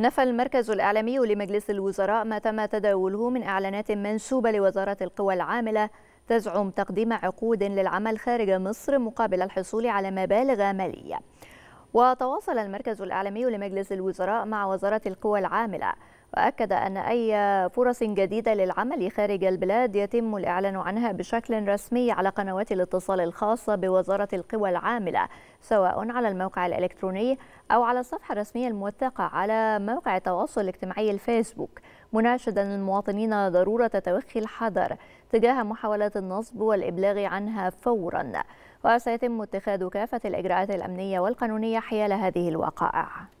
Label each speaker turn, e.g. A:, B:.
A: نفى المركز الإعلامي لمجلس الوزراء ما تم تداوله من إعلانات منسوبة لوزارة القوى العاملة تزعم تقديم عقود للعمل خارج مصر مقابل الحصول على مبالغ مالية وتواصل المركز الإعلامي لمجلس الوزراء مع وزارة القوى العاملة وأكد أن أي فرص جديدة للعمل خارج البلاد يتم الإعلان عنها بشكل رسمي على قنوات الاتصال الخاصة بوزارة القوى العاملة سواء على الموقع الإلكتروني أو على الصفحة الرسمية الموثقة على موقع التواصل الاجتماعي الفيسبوك مناشدا المواطنين ضرورة توخي الحذر تجاه محاولات النصب والإبلاغ عنها فورا وسيتم اتخاذ كافة الإجراءات الأمنية والقانونية حيال هذه الوقائع